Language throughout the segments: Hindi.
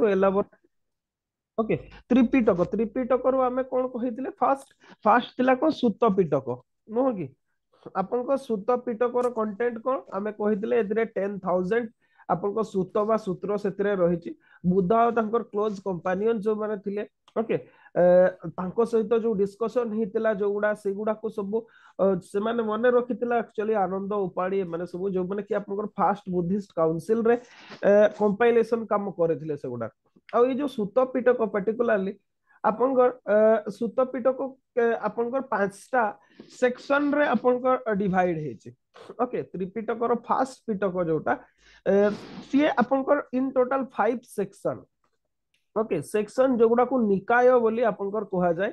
to elaborate okay ତ୍ରିପିଟକ ତ୍ରିପିଟକରୁ ଆମେ କଣ କହିଥିଲେ ଫାଷ୍ଟ ଫାଷ୍ଟ ଥିଲା କଣ ସୂତ ପିଟକ ନୁହଁ କି ଆପଣଙ୍କ ସୂତ ପିଟକର କଣ୍ଟେଣ୍ଟ କଣ ଆମେ କହିଥିଲେ ଏଥିରେ ଟେନ୍ ଥାଉଜେଣ୍ଡ ଆପଣଙ୍କ ସୂତ ବା ସୂତ୍ର ସେଥିରେ ରହିଛି ବୁଦ୍ଧ ଆଉ ତାଙ୍କର କ୍ଲୋଜ କମ୍ପାନିୟନ ଯୋଉମାନେ ଥିଲେ ओके सहित जो डिस्कशन होता जो गुड़ा से गुड़ाक सब से मन रखी एक्चुअली आनंद उपाड़ी मैंने सब जो मैंने कि आप फास्ट बुद्धिस्ट काउनसिल रे कंपाइलेशन काम पर्टिकुलाली आप सूतपीटक आप पांचटा सेक्शन रे डिवाइड होके okay, त्रिपीटक फास्ट पीटक जोटा सी आप total five section okay section ଯୋଉଗୁଡାକୁ ନିକାୟ ବୋଲି ଆପଣଙ୍କର କୁହାଯାଏ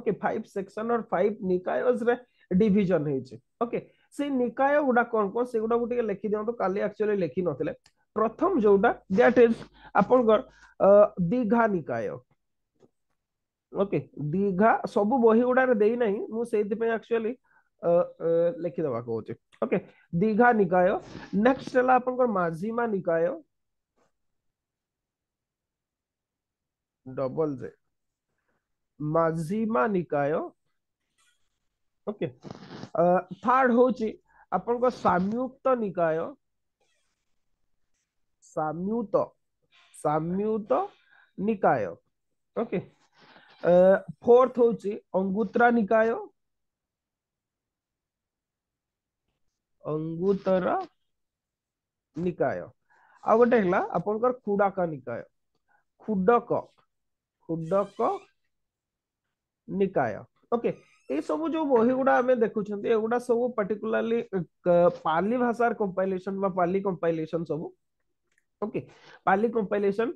okay five section or five ନିକାୟସରେ ଡିଭିଜନ ହେଇଛି ଓକେ ସେଇ ନିକାୟ ଗୁଡା କଣ କଣ ସେଗୁଡାକୁ ଟିକେ ଲେଖି ଦିଅନ୍ତୁ କାଲି ଆକ୍ଚୁଆଲି ଲେଖି ନଥିଲେ ପ୍ରଥମ ଯୋଉଟା ଦ୍ୟାଟ ଇଜ ଆପଣଙ୍କର ଦୀଘା ନିକାୟ ଓକେ ଦୀଘା ସବୁ ବହି ଗୁଡାରେ ଦେଇନାହିଁ ମୁଁ ସେଇଥିପାଇଁ ଆକ୍ଚୁଆଲି ଲେଖିଦେବା କହୁଛି ଓକେ ଦୀଘା ନିକାୟ ନେକ୍ସଟ ହେଲା ଆପଣଙ୍କର ମାଝିମା ନିକାୟ डबल जे मजिमा निकाय ओके थर्ड होची आपण संयुक्त निकाय संयुक्त संयुक्त निकाय ओके फोर्थ होची अंगुत्रा निकाय अंगुतर निकाय आ गोटे आपण निकाय खुडक खुडक निकाय ओके ये सब जो बही गुडा देखुं सब पर्टिकुलरली पाली भाषार कंपाइलेशन बा पाली कंपाइलेशन सब ओके पाली कंपाइलेशन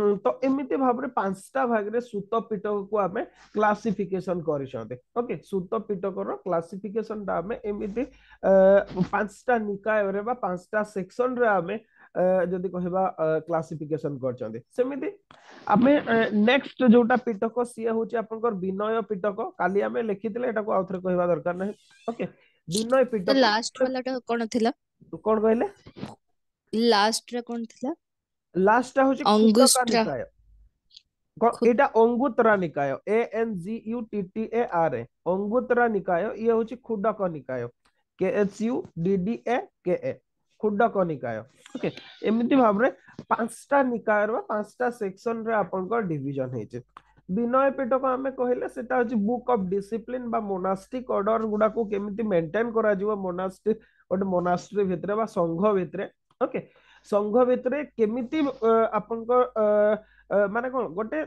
तो एमती भाव पांचटा भाग में सूत पीटक को आम क्लासीफिकेसन करूत पीटक क्लासीफिकेसन टाइम एमती पांचटा निकायटा सेक्शन रे आमे जदि कहबा क्लासिफिकेशन करचंदे नेक्स्ट जोटा पिटक से होची आपनकर विनय पिटक काली आमे लेखितले एटा को आउथरे कहबा दरकार नै ओके विनय पिटक लास्ट तो वाला त कोन थिला कोन कहले लास्ट रे कोन थिला लास्ट आ होची अंगुष्ट्रा निकाय अंगुतरा निकाय ये खुडक निकाय के H U D D A K A ଖୁଡକ ନିକାୟ okay ଏମିତି ଭାବରେ ପାଞ୍ଚଟା ନିକାୟର ବା ପାଞ୍ଚଟା ସେକ୍ସନରେ ଆପଣଙ୍କର ଡିଭିଜନ ହେଇଛି ବିନୟ ପୀଠକୁ ଆମେ କହିଲେ ସେଟା ହଉଛି ବୁକ୍ ଅଫ୍ ଡିସିପ୍ଲିନ ବା ମୋନାଷ୍ଟିକ ଅର୍ଡର ଗୁଡାକୁ କେମିତି ମେଣ୍ଟେନ କରାଯିବ ମୋନାଷ୍ଟ୍ରି ଗୋଟେ ମୋନାଷ୍ଟ୍ରି ଭିତରେ ବା ସଂଘ ଭିତରେ ଓକେ ସଂଘ ଭିତରେ କେମିତି ଆପଣଙ୍କ ମାନେ କଣ ଗୋଟେ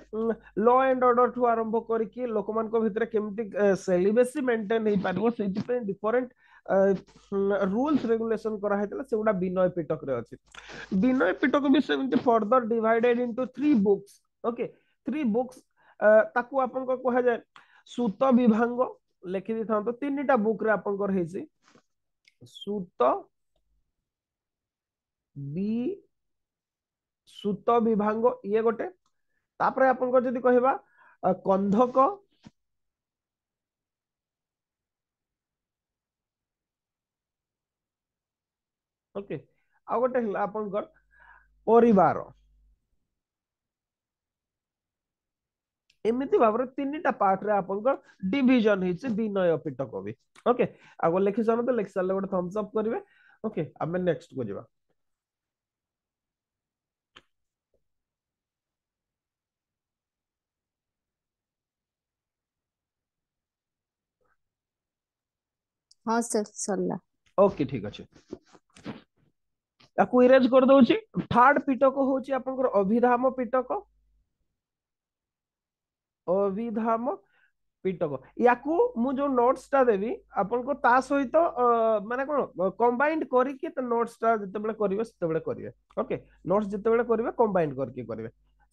ଲ ଆଣ୍ଡ ଅର୍ଡର ଠୁ ଆରମ୍ଭ କରିକି ଲୋକମାନଙ୍କ ଭିତରେ କେମିତି ସେଲିବେସି ମେଣ୍ଟେନ ହେଇପାରିବ ସେଇଥିପାଇଁ ଡିଫରେଣ୍ଟ ରୁଲ୍ସ ରେଗୁଲେସନ କରାହେଇଥିଲା ସେଗୁଡା ବିନୟ ପିଟକରେ ଅଛି ବିନୟ ପିଟକ ବି ସେମିତି further divided into three books okay three books ତାକୁ ଆପଣଙ୍କ କୁହାଯାଏ ସୂତ ବିଭାଙ୍ଗ ଲେଖି ଦେଇଥାନ୍ତୁ ତିନିଟା ବୁକରେ ଆପଣଙ୍କର ହେଇଛି ସୂତ ବି ସୂତ ବିଭାଙ୍ଗ ଇଏ ଗୋଟେ ତାପରେ ଆପଣଙ୍କର ଯଦି କହିବା କନ୍ଧକ ଓକେ ଆଉ ଗୋଟେ ହେଲା ଆପଣଙ୍କର ପରିବାର ଏମିତି ଭାବରେ ତିନିଟା ପାର୍ଟରେ ଆପଣଙ୍କର ଡିଭିଜନ ହେଇଛି ବିନୟ ପୀଠ କବି ଓକେ ଆଗ ଲେଖି ସାରନ୍ତୁ ଲେଖି ସାରିଲେ ଗୋଟେ ଥମ୍ସ ଅପ୍ କରିବେ ଓକେ ଆମେ ନେକ୍ସଟକୁ ଯିବା ହଁ ସାର୍ ସରିଲା ଓକେ ଠିକ ଅଛି ताकू इरेज कर दउछि थर्ड पिटक होछि आपनकर अभिधाम पिटक अभिधाम पिटक याकू जो नोट्स ता देबी आपनको सहित माने कोन कंबाइंड करिके त नोट्स ओके नोट्स जतबेले करिवे कंबाइंड करके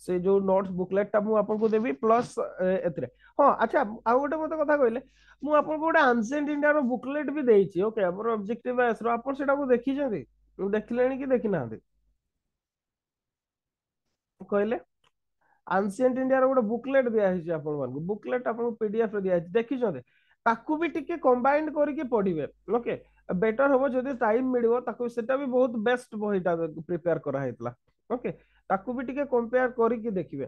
से जो नोट्स बुकलेट ता मु आपनको देबी प्लस एतरे हां अच्छा आ गोटे मते कथा कहले मु आपनको गोटे एंशिएंट इंडिया बुकलेट भी देछि ओके हमर ऑब्जेक्टिव एस रो ଦେଖିଲେଣି କି ଦେଖିନାହାନ୍ତି କହିଲେ ଆନ୍ସିଏଣ୍ଟ ଇଣ୍ଡିଆର ଗୋଟେ ବୁକଲେଟ ଦିଆହେଇଛି ଆପଣମାନଙ୍କୁ ବୁକଲେଟ ଆପଣଙ୍କୁ ପିଡିଏଫ ରେ ଦିଆହେଇଛି ଦେଖିଛନ୍ତି ତାକୁ ବି ଟିକେ କମ୍ବାଇଣ୍ଡ କରିକି ପଢିବେ ଓକେ ବେଟର ହବ ଯଦି ଟାଇମ ମିଳିବ ତାକୁ ସେଟା ବି ବହୁତ ବେଷ୍ଟ ବହିଟା ପ୍ରିପେୟାର କରାହେଇଥିଲା ଓକେ ତାକୁ ବି ଟିକେ କମ୍ପେୟାର କରିକି ଦେଖିବେ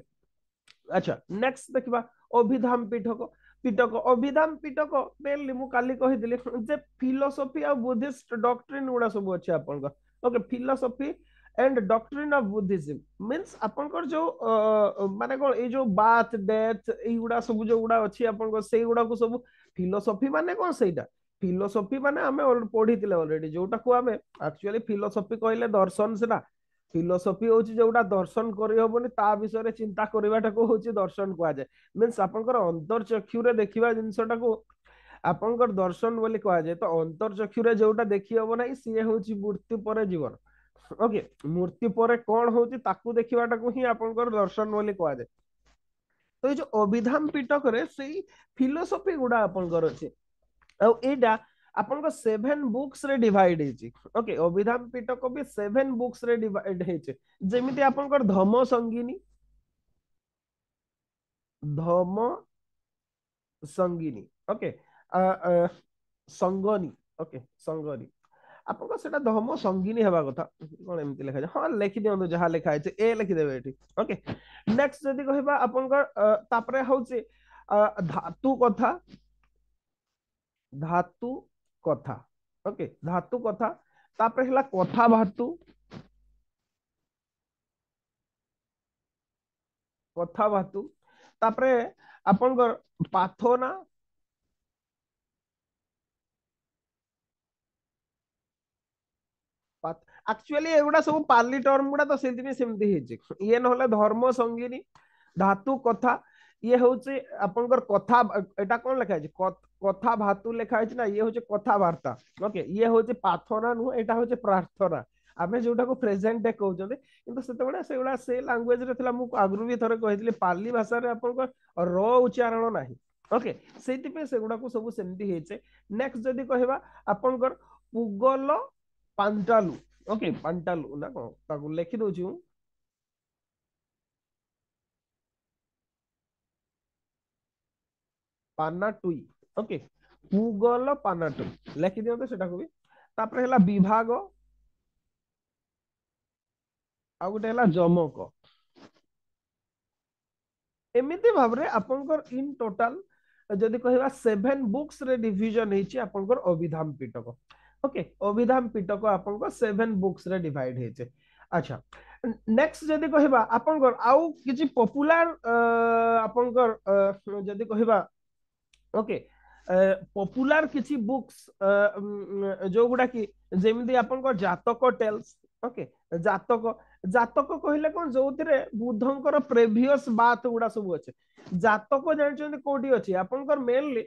ଆଚ୍ଛା ନେକ୍ସଟ ଦେଖିବା ଅଭିଧାମ ପୀଠକ पिटक अभिधान पिटक मेनली मुझे କାଲି କହିଥିଲି ଯେ ଫିଲୋସଫି ଆଉ ବୁଦ୍ଧିଷ୍ଟ ଡକ୍ଟ୍ରିନ୍ ଗୁଡା ସବୁ ଅଛି ଆପଣଙ୍କ and doctrine of Buddhism means आपनकर जो माने कोन ए जो बाथ डेथ ए गुडा सब जो गुडा अछि आपनको से गुडा को सब फिलोसफी माने कोन सेटा फिलोसफी माने हमें पढ़ीतिले ऑलरेडी जोटा को हमें एक्चुअली फिलोसफी कहले दर्शन सेटा ফিলোসফি হচ্ছে যেটা দর্শন করিহবনি তা বিষয়ে চিন্তা করিবাটাকে হচ্ছে দর্শন যায় মিন্স আপনার অন্তর্চক্ষুরে দেখিবা জিনিসটাকে আপনার দর্শন বলে যায় তো অন্তর্চক্ষুরে যেটা দেখি হব না সিয়ে হচ্ছে মূর্তি পরে জীবন ওকে মূর্তি পরে কোণ হচ্ছে তাকে দেখিবাটাকে হি আপনার দর্শন বলে যায় তো এই যে অভিধান পিটকরে সেই ফিলোসফি গুড়া আপনার আছে আউ এইটা ଆପଣଙ୍କ ସେଭେନ ବୁକ୍ସ ରେ ଡିଭାଇଡ ହେଇଛି ଓକେ ଅଭିଧାନ ପୀଠକ ବି ସେଭେନ ବୁକ୍ସ ରେ ଡିଭାଇଡ ହେଇଛି ଯେମିତି ଆପଣଙ୍କର ଧମ ସଙ୍ଗିନୀ ଧମ ସଙ୍ଗିନୀ ଓକେ ସଙ୍ଗନୀ ଓକେ ସଙ୍ଗନୀ ଆପଣଙ୍କର ସେଟା ଧମ ସଙ୍ଗିନୀ ହେବା କଥା କଣ ଏମିତି ଲେଖାଯାଏ ହଁ ଲେଖି ଦିଅନ୍ତୁ ଯାହା ଲେଖା ହେଇଛି ଏ ଲେଖିଦେବେ ଏଠି ଓକେ ନେକ୍ସଟ ଯଦି କହିବା ଆପଣଙ୍କର ତାପରେ ହଉଛି ଧାତୁ କଥା ଧାତୁ कथा ओके धातु कथा तापर है कथा तो धातु कथा धातु तापर आपण पाथना एक्चुअली सब पाली टर्म गुडा तो ये नहले धर्म संगीनी धातु कथा ये हूँ आपंकर कथा एटा कौन लिखा है कथा भातु लिखा है ना ये हूँ कथा वार्ता ओके ये हूँ प्रार्थना नुह एटा हूँ प्रार्थना आम जो प्रेजेन्ट डे कहते कि लांगुएज आगु भी थोड़े कही पाली भाषा आप उच्चारण ना ओके से गुडा को सब सेमचे नेक्स्ट जदि कह पुगल पांटालू ओके पांटालू ना कौन लिखिदे ପାନାଟୁଇ ଓକେ ପୁଗଲ ପାନା ଟୁଇ ଲେଖି ଦିଅନ୍ତୁ ସେଟାକୁ ବି ତାପରେ ହେଲା ବିଭାଗ ଆଉ ଗୋଟେ ହେଲା ଜମକ ଏମିତି ଭାବରେ ଆପଣଙ୍କର ଇନ୍ ଟୋଟାଲ ଯଦି କହିବା ସେଭେନ ବୁକ୍ସ ରେ ଡିଭିଜନ ହେଇଛି ଆପଣଙ୍କର ଅଭିଧାମ ପିଟକ ଓକେ ଅଭିଧାମ ପିଟକ ଆପଣଙ୍କ ସେଭେନ ବୁକ୍ସ ରେ ଡିଭାଇଡ ହେଇଛି ଆଚ୍ଛା ନେକ୍ସଟ ଯଦି କହିବା ଆପଣଙ୍କର ଆଉ କିଛି ପପୁଲାର ଆପଣଙ୍କର ଯଦି କହିବା ଓକେ ପପୁଲାର କିଛି ବୁକ୍ସ ଯୋଉ ଯୋଉଗୁଡାକି ଯେମିତି ଆପଣଙ୍କ ଜାତକ ଟେଲ୍ସ ଓକେ ଜାତକ ଜାତକ କହିଲେ କଣ ଯୋଉଥିରେ ବୁଦ୍ଧଙ୍କର ପ୍ରେଭିୟସ୍ ବାଥ ଗୁଡା ସବୁ ଅଛି ଜାତକ ଜାଣିଛନ୍ତି କୋଉଠି ଅଛି ଆପଣଙ୍କର ମେନଲି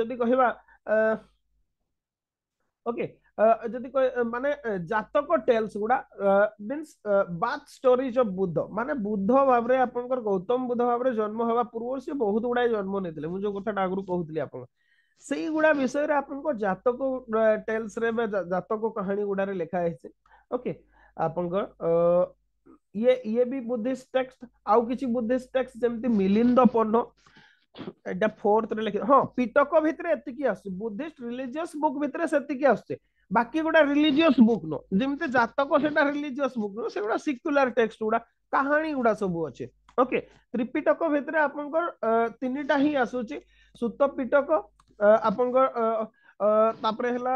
ଯଦି କହିବା ଓକେ जदि क माने जातक टेल्स गुडा means birth stories of Buddha माने बुद्ध भाव रे गौतम बुद्ध भाव रे जन्म होवा पूर्व से बहुत गुडा जन्म नै जो कथा डागरु कहुतली विषय रे टेल्स रे कहानी गुडा ओके आपन को ये ये भी बुद्धिस्ट टेक्स्ट आउ किछि बुद्धिस्ट टेक्स्ट जेमति मिलिंद पन्नो फोर्थ रे लिखि हां बुद्धिस्ट रिलीजियस बुक भितरे सेतिकी आसु ବାକି ଗୁଡା ରିଲିଜିୟସ ବୁକ୍ ନୁହଁ ଯେମିତି ଜାତକ ସେଟା ରିଲିଜିୟସ ବୁକ୍ ନୁହଁ ସେଗୁଡା ସିକୁଲାର ଟେକ୍ସଟ ଗୁଡା କାହାଣୀ ଗୁଡା ସବୁ ଅଛି ଓକେ ତ୍ରିପିଟକ ଭିତରେ ଆପଣଙ୍କର ତିନିଟା ହିଁ ଆସୁଛି ସୂତ ପିଟକ ଆପଣଙ୍କର ତାପରେ ହେଲା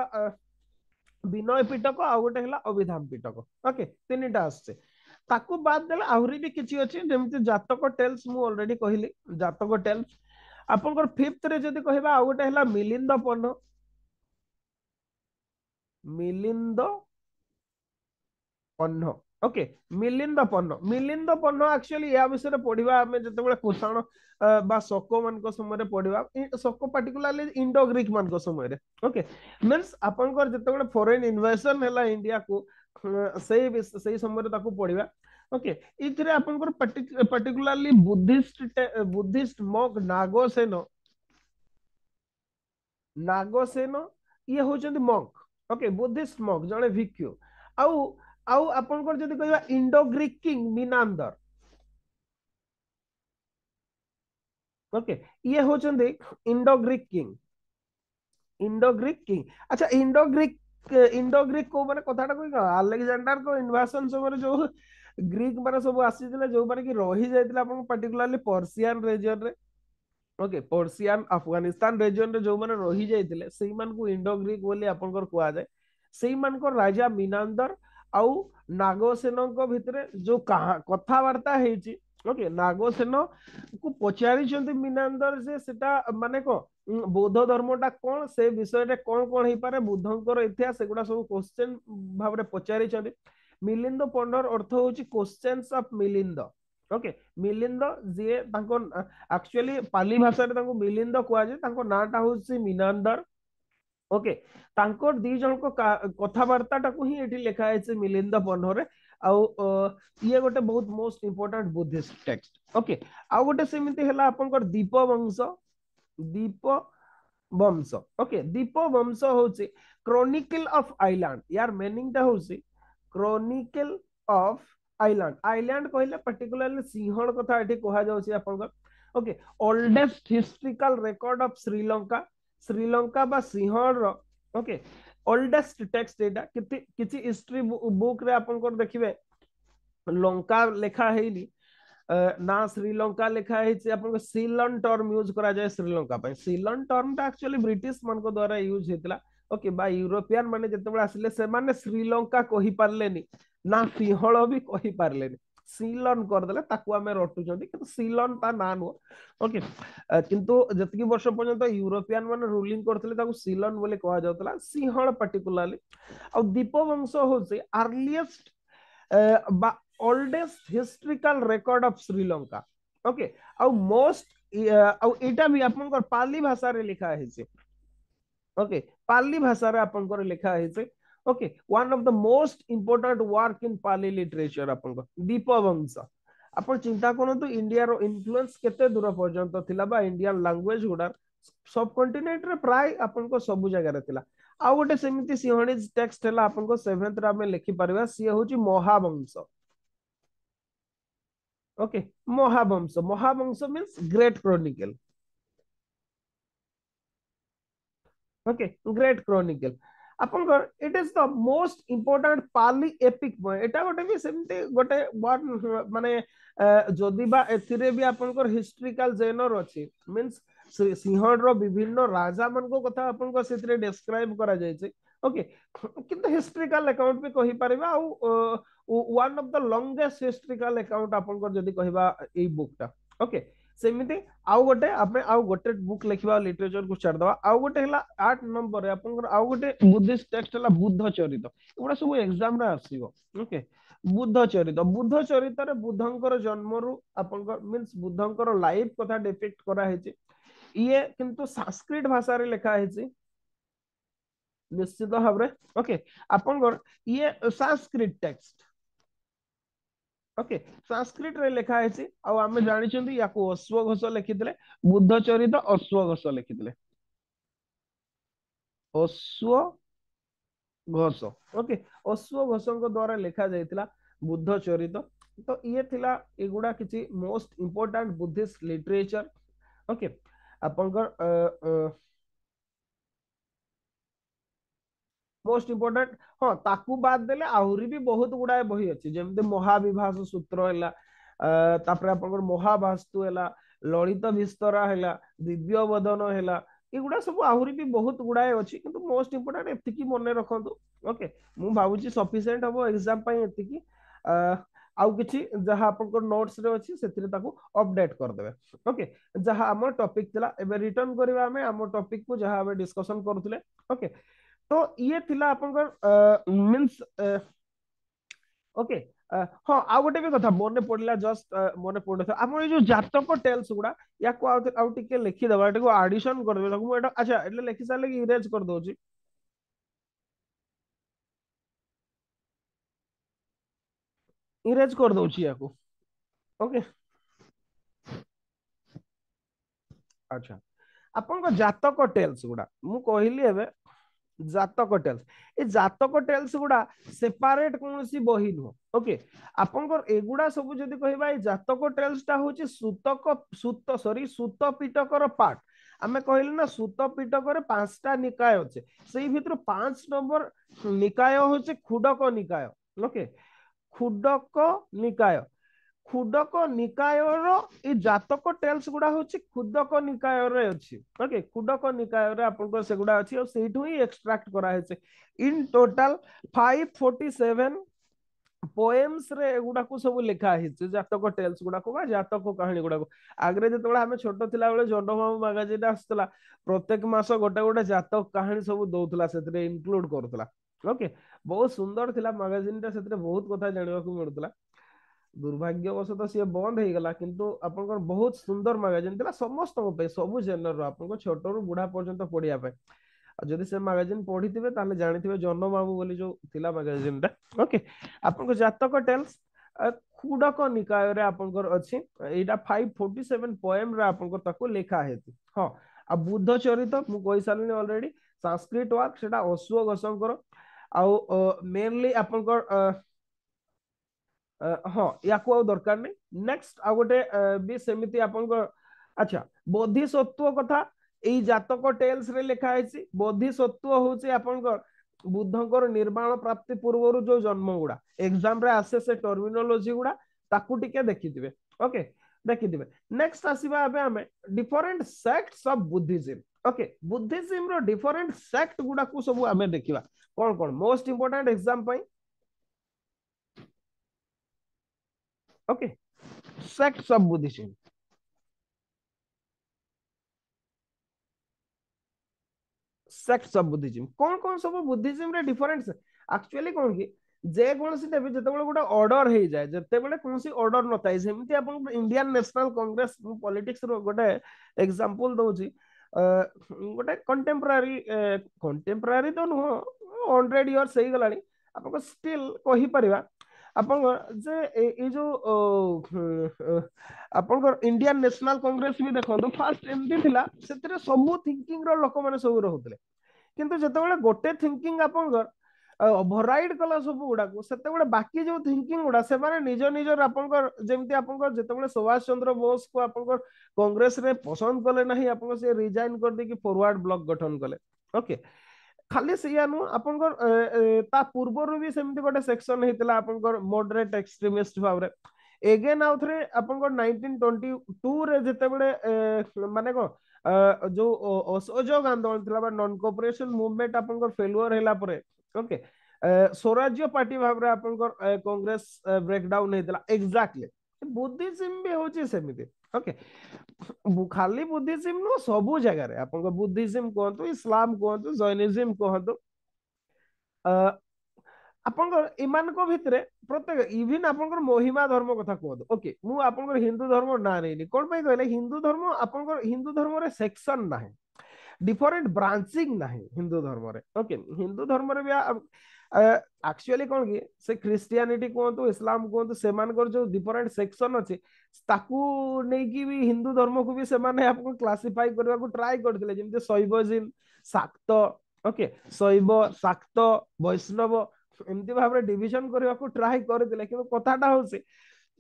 ବିନୟ ପିଟକ ଆଉ ଗୋଟେ ହେଲା ଅଭିଧାମ ପିଟକ ଓକେ ତିନିଟା ଆସୁଛି ତାକୁ ବାଦ ଦେଲେ ଆହୁରି ବି କିଛି ଅଛି ଯେମିତି ଜାତକ ଟେଲ୍ସ ମୁଁ ଅଲରେଡି କହିଲି ଜାତକ ଟେଲ୍ସ ଆପଣଙ୍କର ଫିଫ୍ଥରେ ଯଦି କହିବା ଆଉ ଗୋଟେ ହେଲା ମିଲିନ୍ଦ ପର୍ଣ୍ଣ মিলিন্দ পন্ন ওকে ମିଲିନ୍ଦ ପନ୍ନ ମିଲିନ୍ଦ ପନ୍ନ ଆକ୍ଚୁଆଲି ଏହା ବିଷୟରେ ପଢିବା ଆମେ ଯେତେବେଳେ କୋଷାଣ ବା ଶୋକ ମାନଙ୍କ ସମୟରେ ପଢିବା ଶୋକ ପାର୍ଟିକୁଲାରଲି ଇଣ୍ଡୋ ଗ୍ରୀକ୍ ମାନଙ୍କ ସମୟରେ ଓକେ ମିନ୍ସ ଆପଣଙ୍କର ଯେତେବେଳେ ଫରେନ୍ ଇନଭେସନ ହେଲା ଇଣ୍ଡିଆକୁ ସେଇ ସେଇ ସମୟରେ ତାକୁ ପଢିବା ଓକେ ଏଥିରେ ଆପଣଙ୍କର ପାର୍ଟିକୁଲାରଲି ବୁଦ୍ଧିଷ୍ଟ ବୁଦ୍ଧିଷ୍ଟ ମଗ ନାଗସେନ ନାଗସେନ ଇଏ ହଉଛନ୍ତି ମଙ୍କ ଓକେ ବୁଦ୍ଧିଷ୍ଟ ମକ୍ ଜଣେ ଭିକ୍ଷୁ ଆଉ ଆଉ ଆପଣଙ୍କର ଯଦି କହିବା Indo Greek king Menander okay ଇଏ ହଉଛନ୍ତି Indo Greek king Indo Greek king ଆଚ୍ଛା ଇଣ୍ଡୋ ଗ୍ରୀକ୍ ଇଣ୍ଡୋ ଗ୍ରୀକ୍ କୋଉ ମାନେ କଥାଟା କହିଲ ଆଲେକ୍ସାଣ୍ଡାରଙ୍କ ଇନଭାସନ ସମୟରେ ଯୋଉ ଗ୍ରୀକ୍ ମାନେ ସବୁ ଆସିଥିଲେ ଯୋଉମାନେ କି ରହି ଯାଇଥିଲେ ଆପଣଙ୍କ ପାର୍ଟିକୁଲାରଲି ପର୍ସିଆନ ରେଜିଅନରେ ଓକେ ପର୍ସିଆନ ଆଫଗାନିସ୍ତାନ ରେଜିଅନରେ ଯୋଉମାନେ ରହିଯାଇଥିଲେ ସେଇମାନଙ୍କୁ ଇଣ୍ଡୋ ଗ୍ରୀକ ବୋଲି ଆପଣଙ୍କର କୁହାଯାଏ ସେଇମାନଙ୍କ ରାଜା ମିନାନ୍ଦର ଆଉ ନାଗସେନଙ୍କ ଭିତରେ ଯୋଉ କଥାବାର୍ତ୍ତା ହେଇଛି ଓକେ ନାଗସେନ କୁ ପଚାରିଛନ୍ତି ମିନାନ୍ଦର ଯେ ସେଟା ମାନେ କଣ ବୌଦ୍ଧ ଧର୍ମଟା କଣ ସେ ବିଷୟରେ କଣ କଣ ହେଇପାରେ ବୁଦ୍ଧଙ୍କର ଇତିହାସ ସେଗୁଡା ସବୁ କୋଶ୍ଚେନ ଭାବରେ ପଚାରିଛନ୍ତି ମିଲିନ୍ଦ ପଣ୍ଡର ଅର୍ଥ ହଉଛି questions of Milinda okay Milinda ଯିଏ ତାଙ୍କ ଆକ୍ଚୁଆଲି ପାଲି ଭାଷାରେ ତାଙ୍କୁ ମିଲିନ୍ଦ କୁହାଯାଏ ତାଙ୍କ ନାଁଟା ହଉଛି ମିନାନ୍ଦର ଓକେ ତାଙ୍କ ଦି ଜଣଙ୍କ କଥାବାର୍ତ୍ତାଟାକୁ ହିଁ ଏଠି ଲେଖା ହେଇଛି ମିଲିନ୍ଦ ବନରେ ଆଉ ଇଏ ଗୋଟେ ବହୁତ most important Buddhist text okay ଆଉ ଗୋଟେ ସେମିତି ହେଲା ଆପଣଙ୍କର ଦୀପ ବଂଶ ଦୀପ ବଂଶ ଓକେ ଦୀପ ବଂଶ ହଉଛି କ୍ରୋନିକଲ ଅଫ ଆଇଲାଣ୍ଡ ୟାର ମିନିଂଟା ହଉଛି କ୍ରୋନିକଲ ଅଫ आईलैंड आईलैंड कहले पर्टिकुलरली सिंहण कथा एठी कोहा जाउछि आपन okay oldest historical record of Sri Lanka Sri Lanka बा सिंहण रो ओके ओल्डेस्ट टेक्स्ट एटा किति किछि हिस्ट्री बुक रे आपन को देखिबे लंका लेखा हेली ना श्रीलंका लेखा है छि आपन को सीलन टर्म यूज करा जाय श्रीलंका पे सीलन टर्म ता एक्चुअली ब्रिटिश मन को द्वारा यूज हेतला ओके बा यूरोपियन माने जते बड़ आसीले से माने श्रीलंका कहि परले नी ନା ସିଂହଳ ବି କହିପାରିଲେନି ସିଲନ କରିଦେଲେ ତାକୁ ଆମେ ରଟୁଛନ୍ତି କିନ୍ତୁ ସିଲନ ତା ନାଁ ନୁହଁ ଓକେ କିନ୍ତୁ ଯେତିକି ବର୍ଷ ପର୍ଯ୍ୟନ୍ତ ୟୁରୋପିଆନ ମାନେ ରୁଲିଂ କରୁଥିଲେ ତାକୁ ସିଲନ ବୋଲି କୁହାଯାଉଥିଲା ସିଂହଳ ପାର୍ଟିକୁଲାରଲି ଆଉ ଦୀପବଂଶ ହଉଛି ଆର୍ଲିଏଷ୍ଟ ବା oldest historical record of Sri Lanka okay ଆଉ ମୋଷ୍ଟ ଆଉ ଏଇଟା ବି ଆପଣଙ୍କର ପାଲି ଭାଷାରେ ଲେଖା ହେଇଛି ଓକେ ପାଲି ଭାଷାରେ ଆପଣଙ୍କର ଲେଖା ହେଇଛି okay one of the most important work in Pali literature आप दीपवंश आप चिंता करूँ इंडिया इनफ्लुएंस के दूर पर्यटन थी इंडियान लांगुएज गुडा सब कंटिनेंट प्राय आप सब जगह आउ गोटे सेमती सिंहणीज टेक्सट है आप सेभेन्थे लिखिपर सी हूँ Mahavamsa okay Mahavamsa Mahavamsa mean great chronicle okay great chronicle ଆପଣଙ୍କର it is the most important Pali epic poem ଏଇଟା ଗୋଟେ ବି ସେମିତି ଗୋଟେ ମାନେ ଯଦି ବା ଏଥିରେ ବି ଆପଣଙ୍କର ହିଷ୍ଟ୍ରିକାଲ ଜେନର ଅଛି ମିନ୍ସ ସିଂହଡ଼ର ବିଭିନ୍ନ ରାଜାମାନଙ୍କ କଥା ଆପଣଙ୍କ ସେଥିରେ ଡେସ୍କ୍ରାଇବ କରାଯାଇଛି ଓକେ କିନ୍ତୁ ହିଷ୍ଟ୍ରିକାଲ ଆକାଉଣ୍ଟ ବି କହିପାରିବା ଆଉ one of the longest historical account ଆପଣଙ୍କର ଯଦି କହିବା ଏଇ ବୁକ୍ଟା ଓକେ ସେମିତି ଆଉ ଗୋଟେ ଆମେ ଆଉ ଗୋଟେ ବୁକ୍ ଲେଖିବା ଲିଟରେଚର କୁ ଛାଡିଦବା ଆଉ ଗୋଟେ ହେଲା ଆଠ ନମ୍ବରରେ ଆପଣଙ୍କର ଆଉ ଗୋଟେ ବୁଦ୍ଧିଷ୍ଟ ଟେକ୍ସଟ ହେଲା ବୁଦ୍ଧ ଚରିତ ଏଗୁଡା ସବୁ ଏକ୍ସାମ ରେ ଆସିବ ଓକେ ବୁଦ୍ଧ ଚରିତ ବୁଦ୍ଧ ଚରିତରେ ବୁଦ୍ଧଙ୍କର ଜନ୍ମରୁ ଆପଣଙ୍କ ମିନ୍ସ ବୁଦ୍ଧଙ୍କର ଲାଇଫ କଥା ଡିପିକ୍ଟ କରାହେଇଛି ଇଏ କିନ୍ତୁ ସାଂସ୍କ୍ରିଟ ଭାଷାରେ ଲେଖା ହେଇଛି ନିଶ୍ଚିତ ଭାବରେ ଓକେ ଆପଣଙ୍କର ଇଏ ସାଂସ୍କ୍ରିଟ ଟେକ୍ସଟ ओके संस्कृत रे लिखा है सी आ हम जानि छन याको अश्वघोष लिखिथले बुद्ध चरित अश्वघोष लिखिथले अश्व घोष ओके अश्वघोष को द्वारा लिखा जायतिला बुद्ध चरित तो ये थिला एगुडा किछि most important Buddhist literature okay अपनकर ମୋଷ୍ଟ ଇମ୍ପୋର୍ଟାଣ୍ଟ ହଁ ତାକୁ ବାଦ ଦେଲେ ଆହୁରି ବି ବହୁତ ଗୁଡାଏ ବହି ଅଛି ଯେମିତି ମହାବିଭାସ ସୂତ୍ର ହେଲା ତାପରେ ଆପଣଙ୍କର ମହାବାସ୍ତୁ ହେଲା ଲଳିତ ବିସ୍ତରା ହେଲା ଦିବ୍ୟ ବଦନ ହେଲା ଏଗୁଡା ସବୁ ଆହୁରି ବି ବହୁତ ଗୁଡାଏ ଅଛି କିନ୍ତୁ ମୋଷ୍ଟ ଇମ୍ପୋର୍ଟାଣ୍ଟ ଏତିକି ମନେ ରଖନ୍ତୁ ଓକେ ମୁଁ ଭାବୁଛି ସଫିସିଏଣ୍ଟ ହବ ଏକ୍ଜାମ ପାଇଁ ଏତିକି ଆଉ କିଛି ଯାହା ଆପଣଙ୍କର ନୋଟ୍ସରେ ଅଛି ସେଥିରେ ତାକୁ ଅପଡେଟ୍ କରିଦେବେ ଓକେ ଯାହା ଆମର ଟପିକ୍ ଥିଲା ଏବେ ରିଟର୍ନ କରିବା ଆମେ ଆମ ଟପିକକୁ ଯାହା ଆମେ ଡିସ୍କସନ୍ କରୁଥିଲେ ଓକେ तो ये थिला अपन ओके हां आ गोटे भी कथा मोने पडला जस्ट मोने पडला था तो अपन जो जातक टेल्स गुडा या को आउट आउट के कर देबा को अच्छा एटले इरेज कर दो इरेज कर ओके अच्छा अपन को टेल्स गुडा मुझे জাতক টেলস ଏ ଜାତକ টেলস ଗୁଡା ସେପାରେଟ୍ କୌଣସି ବହି ନୁହଁ ଓକେ ଆପଣଙ୍କର ଏଗୁଡା ସବୁ ଯଦି କହିବା ଏ ଜାତକ ଟା ହଉଛି ସୂତକ ସୂତ ସରି ସୂତ ପିଟକର ପାର୍ଟ ଆମେ କହିଲେ ନା ସୂତ ପିଟକରେ ପାଞ୍ଚଟା ନିକାୟ ଅଛି ସେଇ ଭିତରୁ ପାଞ୍ଚ ନମ୍ବର ନିକାୟ ହଉଛି ଖୁଡକ ନିକାୟ ଓକେ ଖୁଡକ ନିକାୟ ଖୁଡକ ନିକାୟର ଏଇ ଜାତକ ଟେଲ୍ସ ଗୁଡା ହଉଛି ଖୁଦକ ନିକାୟରେ ଅଛି ଓକେ ଖୁଡକ ନିକାୟରେ ଆପଣଙ୍କର ସେଗୁଡା ଅଛି ଆଉ ସେଇଠୁ ହିଁ ଏକ୍ସଟ୍ରାକ୍ଟ କରାହେଇଛି in total five forty seven poems রে এগুড়াকু সব লেখা হয়েছে জাতক টেলস গুড়াকু বা জাতক কাহিনী গুড়াকু আগে যেতবে আমি ছোট ଥିଲା ବେଳେ জন্মভূমি ম্যাগাজিন আসুলা প্রত্যেক মাস গোটে গোটে জাতক কাহিনী সব দৌলা সেতিরে ইনক্লুড করুলা ওকে বহুত সুন্দর ଥିଲା ম্যাগাজিনটা সেতিরে বহুত কথা জানিବାକୁ ମିଳୁଥିଲା ଦୁର୍ଭାଗ୍ୟବଶତଃ ସିଏ ବନ୍ଦ ହେଇଗଲା କିନ୍ତୁ ଆପଣଙ୍କର ବହୁତ ସୁନ୍ଦର ମାଗାଜିନ୍ ଥିଲା ସମସ୍ତଙ୍କ ପାଇଁ ସବୁ ଜେନରର ଆପଣଙ୍କ ଛୋଟରୁ ବୁଢା ପର୍ଯ୍ୟନ୍ତ ପଢିବା ପାଇଁ ଆଉ ଯଦି ସେ ମାଗାଜିନ୍ ପଢିଥିବେ ତାହେଲେ ଜାଣିଥିବେ ଜହ୍ନବାବୁ ବୋଲି ଯୋଉ ଥିଲା ମାଗାଜିନଟା ଓକେ ଆପଣଙ୍କ ଜାତକ ଟେଲ୍ସ କୁଡକ ନିକାୟରେ ଆପଣଙ୍କର ଅଛି ଏଇଟା ଫାଇଭ ଫୋର୍ଟି ସେଭେନ ପଏମରେ ଆପଣଙ୍କର ତାକୁ ଲେଖା ହେଇଛି ହଁ ଆଉ ବୁଦ୍ଧ ଚରିତ ମୁଁ କହିସାରିଲିଣି ଅଲରେଡି ସାଂସ୍କ୍ରିଟ ୱାର୍କ ସେଟା ଅଶୁଅ ଘୋଷଙ୍କର ଆଉ ମେନଲି ଆପଣଙ୍କର ହଁ ୟାକୁ ଆଉ ଦରକାର ନାହିଁ ନେକ୍ସଟ ଆଉ ଗୋଟେ ବି ସେମିତି ଆପଣଙ୍କ ଆଚ୍ଛା ବୋଧିସତ୍ଵ କଥା ଏଇ ଜାତକ ଟେଲ୍ସ ରେ ଲେଖା ହେଇଛି ବୋଧିସତ୍ଵ ହଉଛି ଆପଣଙ୍କ ବୁଦ୍ଧଙ୍କର ନିର୍ମାଣ ପ୍ରାପ୍ତି ପୂର୍ବରୁ ଯୋଉ ଜନ୍ମ ଗୁଡା ଏକ୍ସାମ ରେ ଆସେ ସେ ଟର୍ମିନୋଲୋଜି ଗୁଡା ତାକୁ ଟିକେ ଦେଖିଥିବେ ଓକେ ଦେଖିଥିବେ ନେକ୍ସଟ ଆସିବା ଏବେ ଆମେ different sects of Buddhism okay Buddhism ର ଡିଫରେଣ୍ଟ ସେକ୍ଟ ଗୁଡାକୁ ସବୁ ଆମେ ଦେଖିବା କଣ କଣ ମୋଷ୍ଟ ଇମ୍ପୋର୍ଟାଣ୍ଟ ଏକ୍ସାମ ପାଇଁ okay sects of buddhism sects of Buddhism कौन कौन सब बुद्धिज्म रे डिफरेंस एक्चुअली कौन कि जे कोनसी देबे जेतेबेले गोटे ऑर्डर हे जाय जेतेबेले कोनसी ऑर्डर न थाय सेमति इंडियन नेशनल कांग्रेस पॉलिटिक्स रो गोटे एग्जांपल दोची गोटे कंटेम्पोरारी कंटेम्पोरारी तो नु 100 इयर्स हे गलाणी आपको स्टिल कहि परिबा ଆପଣଙ୍କର ଯେ ଏଇ ଯୋଉ ଆପଣଙ୍କର ଇଣ୍ଡିଆନ ନ୍ୟାସନାଲ କଂଗ୍ରେସ ବି ଦେଖନ୍ତୁ ଫାର୍ଷ୍ଟ ଏମିତି ଥିଲା ସେଥିରେ ସବୁ ଥିଙ୍କିଂ ର ଲୋକମାନେ ସବୁ ରହୁଥିଲେ କିନ୍ତୁ ଯେତେବେଳେ ଗୋଟେ ଥିଙ୍କିଙ୍ଗ ଆପଣଙ୍କର ଓଭରରାଇଡ କଲା ସବୁ ଗୁଡାକୁ ସେତେବେଳେ ବାକି ଯୋଉ ଥିଙ୍କିଙ୍ଗ ଗୁଡା ସେମାନେ ନିଜ ନିଜର ଆପଣଙ୍କର ଯେମିତି ଆପଣଙ୍କର ଯେତେବେଳେ ସୁଭାଷ ଚନ୍ଦ୍ର ବୋଷଙ୍କୁ ଆପଣଙ୍କର କଂଗ୍ରେସରେ ପସନ୍ଦ କଲେ ନାହିଁ ଆପଣଙ୍କର ସେ ରିଜାଇନ୍ କରିଦେଇକି ଫରୱାର୍ଡ ବ୍ଲକ ଗଠନ କଲେ ଓକେ ଖାଲି ସେଇଆ ନୁହଁ ଆପଣଙ୍କର ତା ପୂର୍ବରୁ ବି ସେମିତି ଗୋଟେ ସେକ୍ସନ ହେଇଥିଲା ଆପଣଙ୍କର ମଡରେଟ ଏକ୍ସଟ୍ରିମିଷ୍ଟ ଭାବରେ ଏଗେନ୍ ଆଉ ଥରେ ଆପଣଙ୍କର ନାଇନଟିନ୍ ଟ୍ୱେଣ୍ଟି ଟୁରେ ଯେତେବେଳେ ମାନେ କଣ ଯୋଉ ଅସହଯୋଗ ଆନ୍ଦୋଳନ ଥିଲା ବା ନନ୍ କୋପରେସନ ମୁଭମେଣ୍ଟ ଆପଣଙ୍କର ଫେଲୁଅର ହେଲା ପରେ ଓକେ ସ୍ୱରାଜ୍ୟ ପାର୍ଟି ଭାବରେ ଆପଣଙ୍କର କଂଗ୍ରେସ ବ୍ରେକଡାଉନ ହେଇଥିଲା ଏକ୍ଜାକ୍ଟଲି ବୁଦ୍ଧିଜିମ ବି ହଉଛି ସେମିତି ଓକେ ଖାଲି ବୁଦ୍ଧିଜିମ୍ ନୁହଁ ସବୁ ଜାଗାରେ ଆପଣଙ୍କ ବୁଦ୍ଧିଜିମ୍ କୁହନ୍ତୁ ଇସଲାମ କୁହନ୍ତୁ ଜୈନିଜିମ୍ କୁହନ୍ତୁ ଆପଣଙ୍କର ଏମାନଙ୍କ ଭିତରେ ପ୍ରତ୍ୟେକ ଇଭିନ୍ ଆପଣଙ୍କର ମହିମା ଧର୍ମ କଥା କୁହନ୍ତୁ ଓକେ ମୁଁ ଆପଣଙ୍କର ହିନ୍ଦୁ ଧର୍ମ ନାଁ ନେଇନି କଣ ପାଇଁ କହିଲେ ହିନ୍ଦୁ ଧର୍ମ ଆପଣଙ୍କର ହିନ୍ଦୁ ଧର୍ମରେ ସେକ୍ସନ ନାହିଁ ଡିଫରେଣ୍ଟ ବ୍ରାଞ୍ଚିଂ ନାହିଁ ହିନ୍ଦୁ ଧର୍ମରେ ଓକେ ହିନ୍ଦୁ ଧର୍ମରେ ବି ଆକ୍ଚୁଆଲି କ'ଣ କି ସେ ଖ୍ରୀଷ୍ଟିଆନିଟି କୁହନ୍ତୁ ଇସଲାମ କୁହନ୍ତୁ ସେମାନଙ୍କର ଯୋଉ ଡିଫରେଣ୍ଟ ସେକ୍ସନ ଅଛି ତାକୁ ନେଇକି ବି ହିନ୍ଦୁ ଧର୍ମକୁ ବି ସେମାନେ ଆପଣଙ୍କୁ କ୍ଲାସିଫାଇ କରିବାକୁ ଟ୍ରାଏ କରିଥିଲେ ଯେମିତି ଶୈବ ଜିନ୍ ଶାକ୍ତ ଓକେ ଶୈବ ଶାକ୍ତ ବୈଷ୍ଣବ ଏମିତି ଭାବରେ ଡିଭିଜନ କରିବାକୁ ଟ୍ରାଏ କରିଥିଲେ କିନ୍ତୁ କଥାଟା ହଉଛି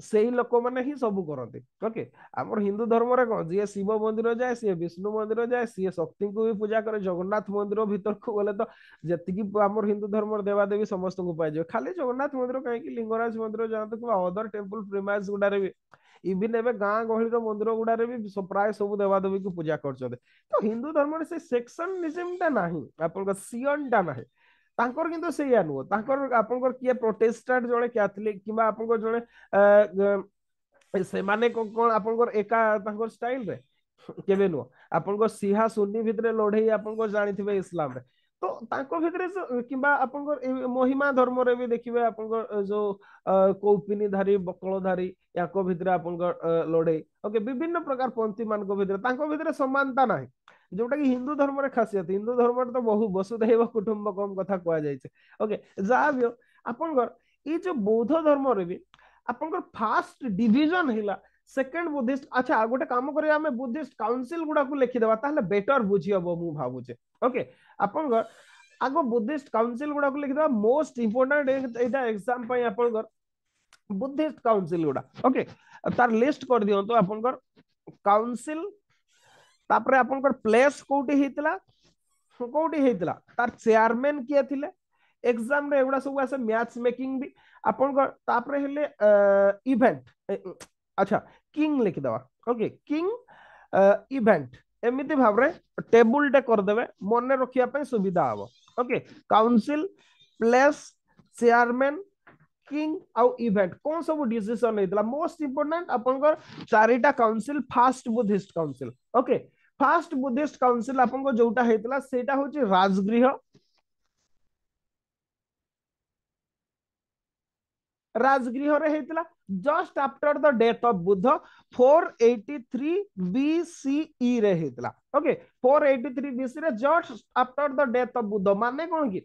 ସେଇ ଲୋକମାନେ ହିଁ ସବୁ କରନ୍ତି ଓକେ ଆମର ହିନ୍ଦୁ ଧର୍ମରେ କଣ ଯିଏ ଶିବ ମନ୍ଦିର ଯାଏ ସିଏ ବିଷ୍ଣୁ ମନ୍ଦିର ଯାଏ ସିଏ ଶକ୍ତିଙ୍କୁ ବି ପୂଜା କରେ ଜଗନ୍ନାଥ ମନ୍ଦିର ଭିତରକୁ ଗଲେ ତ ଯେତିକି ଆମର ହିନ୍ଦୁ ଧର୍ମର ଦେବାଦେବୀ ସମସ୍ତଙ୍କୁ ପାଇଯିବ ଖାଲି ଜଗନ୍ନାଥ ମନ୍ଦିର କାହିଁକି ଲିଙ୍ଗରାଜ ମନ୍ଦିର ଯାଆନ୍ତୁ କିମ୍ବା ଅଦର ଟେମ୍ପଲ ପ୍ରିମାଇସ୍ ଗୁଡାରେ ବି ଇଭିନ୍ ଏବେ ଗାଁ ଗହଳିର ମନ୍ଦିର ଗୁଡାରେ ବି ପ୍ରାୟ ସବୁ ଦେବାଦେବୀକୁ ପୂଜା କରୁଛନ୍ତି ତ ହିନ୍ଦୁ ଧର୍ମରେ ସେ ସେକ୍ସନିଜିମଟା ନାହିଁ ଆପଣଙ୍କ ସିଅନଟା ନାହିଁ ତାଙ୍କର କିନ୍ତୁ ସେଇଆ ନୁହଁ ତାଙ୍କର ଆପଣଙ୍କର କିଏ ପ୍ରୋଟେଷ୍ଟାଣ୍ଟ ଜଣେ କ୍ୟାଥଲିକ କିମ୍ବା ଆପଣଙ୍କର ଜଣେ ସେମାନେ କଣ ଆପଣଙ୍କର ଏକା ତାଙ୍କର ଷ୍ଟାଇଲରେ କେବେ ନୁହଁ ଆପଣଙ୍କ ସିହା ସୁନି ଭିତରେ ଲଢେଇ ଆପଣଙ୍କ ଜାଣିଥିବେ ଇସଲାମରେ ତ ତାଙ୍କ ଭିତରେ କିମ୍ବା ଆପଣଙ୍କର ମହିମା ଧର୍ମରେ ବି ଦେଖିବେ ଆପଣଙ୍କ ଯୋଉ କୌପିନୀଧାରୀ ବକଳଧାରୀ ୟାଙ୍କ ଭିତରେ ଆପଣଙ୍କ ଲଢେଇ ଓକେ ବିଭିନ୍ନ ପ୍ରକାର ପନ୍ଥୀ ମାନଙ୍କ ଭିତରେ ତାଙ୍କ ଭିତରେ ସମାନତା ନାହିଁ ଯୋଉଟାକି ହିନ୍ଦୁ ଧର୍ମରେ ଖାସିୟତ ହିନ୍ଦୁ ଧର୍ମରେ ତ ବହୁ ବସୁଧୈବ କୁଟୁମ୍ବକମ କଥା କୁହାଯାଇଛି ଓକେ ଯାହା ବି ହଉ ଆପଣଙ୍କର ଏଇ ଯୋଉ ବୌଦ୍ଧ ଧର୍ମରେ ବି ଆପଣଙ୍କର ଫାଷ୍ଟ ଡିଭିଜନ ହେଲା ସେକେଣ୍ଡ ବୁଦ୍ଧିଷ୍ଟ ଆଚ୍ଛା ଆଉ ଗୋଟେ କାମ କରିବା ଆମେ ବୁଦ୍ଧିଷ୍ଟ କାଉନସିଲ ଗୁଡାକୁ ଲେଖିଦେବା ତାହେଲେ ବେଟର ବୁଝି ମୁଁ ଭାବୁଛେ ଓକେ ଆପଣଙ୍କର ଆଗ ବୁଦ୍ଧିଷ୍ଟ କାଉନସିଲ ଗୁଡାକୁ ଲେଖିଦେବା ମୋଷ୍ଟ ଇମ୍ପୋର୍ଟାଣ୍ଟ ଏଇଟା ଏକ୍ସାମ ପାଇଁ ଆପଣଙ୍କର ବୁଦ୍ଧିଷ୍ଟ କାଉନସିଲ ଗୁଡା ଓକେ ତାର ଲିଷ୍ଟ କରିଦିଅନ୍ତୁ ଆପଣଙ୍କର କାଉନସିଲ तापर आप प्लेस कौटी होता कौटी होता तार चेयरमैन किए थे एग्जाम सब आसे मैच मेकिंग भी आप इवेंट अच्छा किंग लिखिद ओके किंग इवेंट एमती भाव टेबुल टे करदे मन रखापे सुविधा हाँ okay council place chairman king आउ इवेंट कौन सब डिशन होता मोस्ट इंपोर्टां चारिटा council first Buddhist council okay okay. First Buddhist council जोटा होता से राजगृह राजगृह होता just after the death of Buddha 483 एटी रे होता ओके 483 बीसी रे just after the death of Buddha माने कौन कि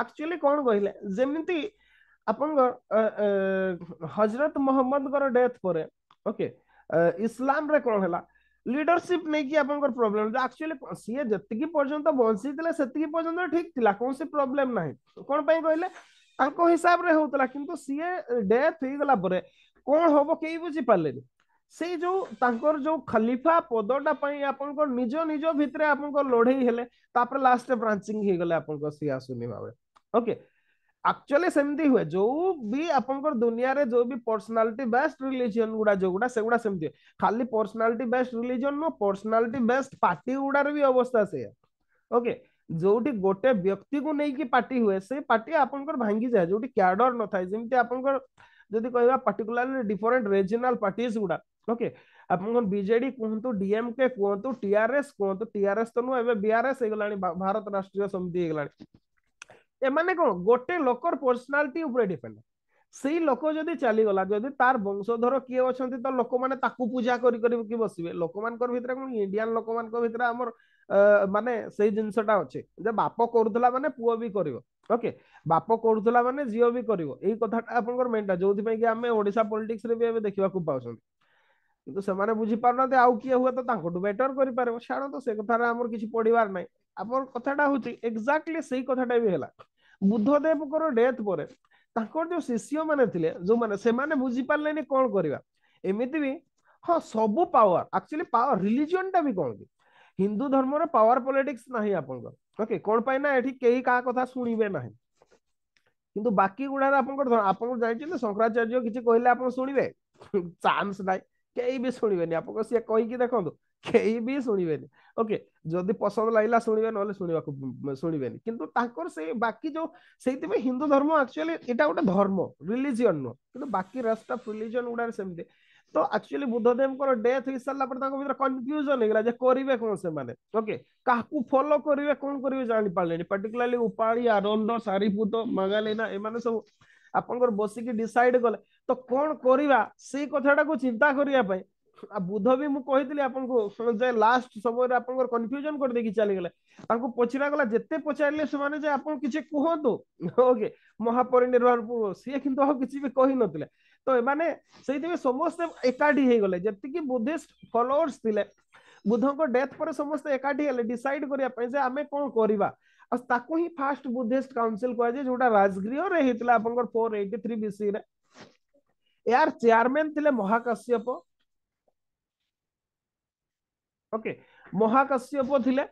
एक्चुअली कौन कहले जमी आप हजरत मोहम्मद डेथ परे ओके इस्लाम रे कौन है लीडरशिप नहीं कि आपन को एक्चुअली सी जति की पर्यंत बंसी थिले ठीक थिला कोन से प्रॉब्लम नहीं कोन कहले हिसाब रे होतला किंतु सी डेथ हो गला परे बुझी पाले से जो तांकर जो खलीफा पदोटा पई आपन को निजो लास्ट ब्रांचिंग सी आसुनी भावे ओके okay. एक्चुअली सेमती हुए जो भी आप दुनिया रे जो भी पर्सनालिटी बेस्ट रिलीजन गुड़ा जो गुड़ा से गुड़ा सेमती खाली personality based religion no personality based party गुड़ा रे भी अवस्था से ओके जो भी गोटे व्यक्ति को नहीं कि पार्टी हुए से पार्टी आप भांगी जाए जो क्याडर न था जमी आप कह पर्टिकुलाली डिफरेन्ट रिजनाल पार्टीज गुड़ा ओके आप बजे कहतु डीएमके कहतु टीआरएस कहतु टीआरएस तो नुह बीआरएस भारत राष्ट्रीय समिति ଏମାନେ କଣ ଗୋଟେ ଲୋକର ପର୍ସନାଲିଟି ଉପରେ ଡିପେଣ୍ଡ ସେଇ ଲୋକ ଯଦି ଚାଲିଗଲା ଯଦି ତାର ବଂଶଧର କିଏ ଅଛନ୍ତି ତ ଲୋକମାନେ ତାକୁ ପୂଜା କରି କରିକି ବସିବେ ଲୋକମାନଙ୍କର ଭିତରେ କଣ ଇଣ୍ଡିଆନ ଲୋକମାନଙ୍କ ଭିତରେ ଆମର ମାନେ ସେଇ ଜିନିଷଟା ଅଛି ଯେ ବାପ କରୁଥିଲା ମାନେ ପୁଅ ବି କରିବ ଓକେ ବାପ କରୁଥିଲା ମାନେ ଝିଅ ବି କରିବ ଏଇ କଥାଟା ଆପଣଙ୍କର ମେନଟା ଯୋଉଥିପାଇଁ କି ଆମେ ଓଡିଶା ପଲିଟିକ୍ସରେ ବି ଏବେ ଦେଖିବାକୁ ପାଉଛନ୍ତି କିନ୍ତୁ ସେମାନେ ବୁଝିପାରୁନାହାନ୍ତି ଆଉ କିଏ ହୁଏତ ତାଙ୍କଠୁ ବେଟର କରିପାରିବ ଛାଡ଼ନ୍ତୁ ସେ କଥାରେ ଆମର କିଛି ପଢିବାର ନାହିଁ ଆମର କଥାଟା ହଉଛି ଏକ୍ଜାକ୍ଟଲି ସେଇ କଥାଟା ବି ହେଲା ବୁଦ୍ଧଦେବଙ୍କର ଡେଥ୍ ପରେ ତାଙ୍କର ଯୋଉ ଶିଷ୍ୟମାନେ ଥିଲେ ଯୋଉମାନେ ସେମାନେ ବୁଝିପାରିଲେନି କଣ କରିବା ଏମିତି ବି ହଁ ସବୁ ପାୱାର ଆକ୍ଚୁଆଲି ପାୱାର ରିଲିଜିଅନଟା ବି କଣ କି ହିନ୍ଦୁ ଧର୍ମର ପାୱାର ପଲିଟିକ୍ସ ନାହିଁ ଆପଣଙ୍କର ଓକେ କଣ ପାଇଁ ନା ଏଠି କେହି କାହା କଥା ଶୁଣିବେ ନାହିଁ କିନ୍ତୁ ବାକି ଗୁଡାରେ ଆପଣଙ୍କର ଆପଣ ଜାଣିଛନ୍ତି ଶଙ୍କରାଚାର୍ଯ୍ୟ କିଛି କହିଲେ ଆପଣ ଶୁଣିବେ ଚାନ୍ସ ନାହିଁ କେହି ବି ଶୁଣିବେନି ଆପଣଙ୍କ ସିଏ କହିକି ଦେଖନ୍ତୁ କେହି ବି ଶୁଣିବେନି ଓକେ ଯଦି ପସନ୍ଦ ଲାଗିଲା ଶୁଣିବେ ନହେଲେ ଶୁଣିବାକୁ ଶୁଣିବେନି କିନ୍ତୁ ତାଙ୍କର ସେଇ ବାକି ଯୋଉ ସେଇଥିପାଇଁ ହିନ୍ଦୁ ଧର୍ମ ଆକ୍ଚୁଆଲି ଏଇଟା ଗୋଟେ ଧର୍ମ ରିଲିଜିଅନ ନୁହଁ କିନ୍ତୁ ବାକି ରେଷ୍ଟ ଅଫ୍ ରିଲିଜିଅନ ଗୁଡାରେ ସେମିତି ତ ଆକ୍ଚୁଆଲି ବୁଦ୍ଧଦେବଙ୍କର ଡେଥ୍ ହେଇସାରିଲା ପରେ ତାଙ୍କ ଭିତରେ କନଫ୍ୟୁଜନ ହେଇଗଲା ଯେ କରିବେ କଣ ସେମାନେ ଓକେ କାହାକୁ ଫଲୋ କରିବେ କଣ କରିବେ ଜାଣିପାରିଲେନି ପାର୍ଟିକୁଲାରଲି ଉପାଳି ଆନନ୍ଦ ସାରିପୁତ ମାଗାଲିନା ଏମାନେ ସବୁ ଆପଣଙ୍କର ବସିକି ଡିସାଇଡ କଲେ ତ କଣ କରିବା ସେଇ କଥାଟାକୁ ଚିନ୍ତା କରିବା ପାଇଁ बुध भी मुझे जे लास्ट समय कन्फ्यूजन कर देखी चली गले पचरा गला जे पचारे किसी कहतु ओके महापरिनिर्वाण पूर्व सी कि कही ना तो ये समस्त एकाठी हो गले जी बुद्धिस्ट फलोअर्स बुद्ध को डेथ पर समस्त एकाठी डिसाइड करने आम कौन कर ही फास्ट बुद्धिस्ट काउनसिल क्या Rajagriha four eight three BC यार चेयरमैन थे महाकाश्यप ଓକେ ମହାକାଶ୍ୟପ ଥିଲେ